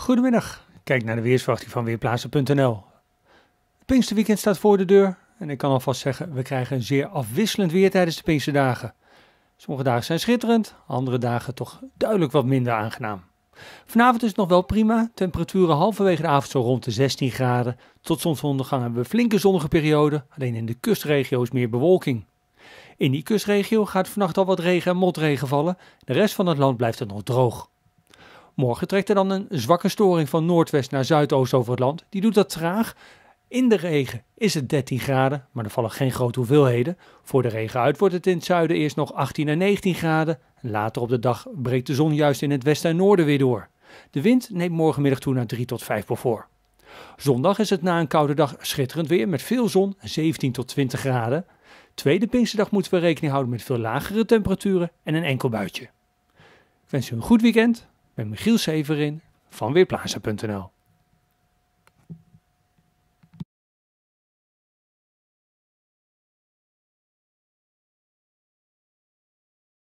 Goedemiddag. Kijk naar de weersverwachting van Weerplaatsen.nl. Het Pinksterweekend staat voor de deur. En ik kan alvast zeggen, we krijgen een zeer afwisselend weer tijdens de Pinksterdagen. Sommige dagen zijn schitterend, andere dagen toch duidelijk wat minder aangenaam. Vanavond is het nog wel prima. Temperaturen halverwege de avond zo rond de 16 graden. Tot zonsondergang hebben we flinke zonnige perioden. Alleen in de kustregio's meer bewolking. In die kustregio gaat vannacht al wat regen en motregen vallen. De rest van het land blijft het nog droog. Morgen trekt er dan een zwakke storing van noordwest naar zuidoost over het land. Die doet dat traag. In de regen is het 13 graden, maar er vallen geen grote hoeveelheden. Voor de regen uit wordt het in het zuiden eerst nog 18 en 19 graden. Later op de dag breekt de zon juist in het westen en noorden weer door. De wind neemt morgenmiddag toe naar 3 tot 5 voor. Zondag is het na een koude dag schitterend weer met veel zon, 17 tot 20 graden. Tweede Pinksterdag moeten we rekening houden met veel lagere temperaturen en een enkel buitje. Ik wens u een goed weekend met Michiel Severin van Weerplaatsen.nl